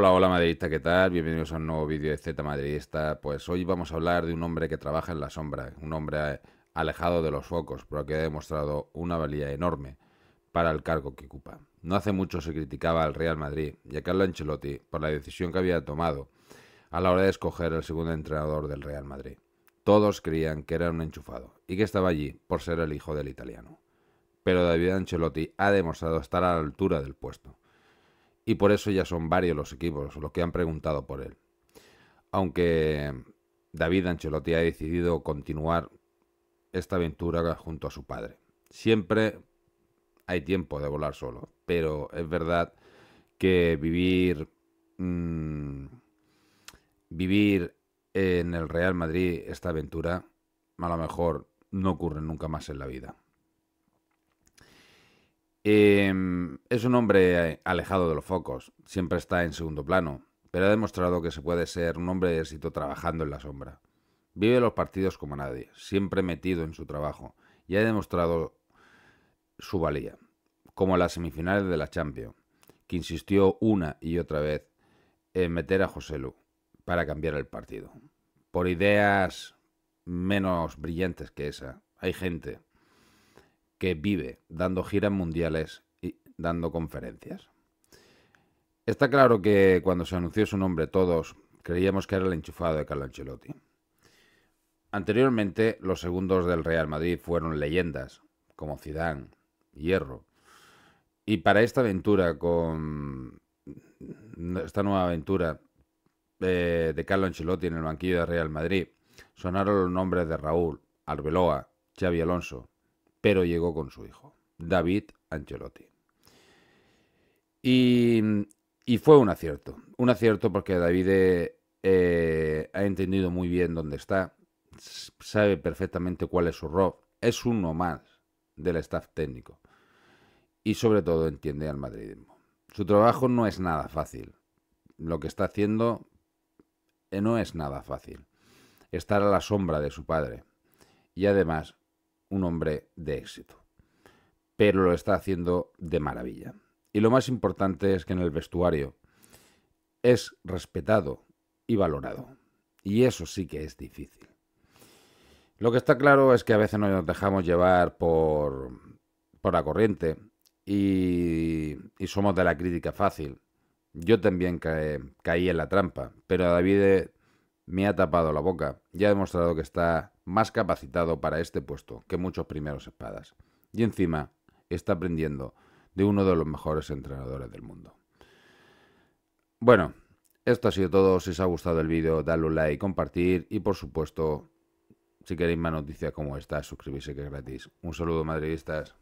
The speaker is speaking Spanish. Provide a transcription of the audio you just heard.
Hola, hola madridista, ¿qué tal? Bienvenidos a un nuevo vídeo de Z Madridista. Pues hoy vamos a hablar de un hombre que trabaja en la sombra, un hombre alejado de los focos, pero que ha demostrado una valía enorme para el cargo que ocupa. No hace mucho se criticaba al Real Madrid y a Carlo Ancelotti por la decisión que había tomado a la hora de escoger el segundo entrenador del Real Madrid. Todos creían que era un enchufado y que estaba allí por ser el hijo del italiano. Pero David Ancelotti ha demostrado estar a la altura del puesto y por eso ya son varios los equipos los que han preguntado por él. Aunque David Ancelotti ha decidido continuar esta aventura junto a su padre. Siempre hay tiempo de volar solo, pero es verdad que vivir mm, vivir en el Real Madrid esta aventura a lo mejor no ocurre nunca más en la vida. Em, es un hombre alejado de los focos, siempre está en segundo plano, pero ha demostrado que se puede ser un hombre de éxito trabajando en la sombra. Vive los partidos como nadie, siempre metido en su trabajo, y ha demostrado su valía, como en las semifinales de la Champions, que insistió una y otra vez en meter a José Lu para cambiar el partido. Por ideas menos brillantes que esa, hay gente que vive dando giras mundiales y dando conferencias. Está claro que cuando se anunció su nombre todos creíamos que era el enchufado de Carlo Ancelotti. Anteriormente los segundos del Real Madrid fueron leyendas como Zidane, Hierro. Y para esta aventura con esta nueva aventura eh, de, Carlo Ancelotti en el banquillo de Real Madrid sonaron los nombres de Raúl, Arbeloa, Xavi Alonso, pero llegó con su hijo, David Ancelotti. Y, fue un acierto, un acierto porque David eh, eh, ha entendido muy bien dónde está, sabe perfectamente cuál es su rol, es uno más del staff técnico y sobre todo entiende al madridismo. Su trabajo no es nada fácil, lo que está haciendo eh, no es nada fácil, estar a la sombra de su padre y además un hombre de éxito. Pero lo está haciendo de maravilla. Y lo más importante es que en el vestuario es respetado y valorado. Y eso sí que es difícil. Lo que está claro es que a veces nos dejamos llevar por, por la corriente y, somos de la crítica fácil. Yo también caí en la trampa, pero David me ha tapado la boca y ha demostrado que está más capacitado para este puesto que muchos primeros espadas. Y encima está aprendiendo de uno de los mejores entrenadores del mundo. Bueno, esto ha sido todo. Si os ha gustado el vídeo, dadle un like, compartir y por supuesto, si queréis más noticias como esta, suscribirse que es gratis. Un saludo madridistas.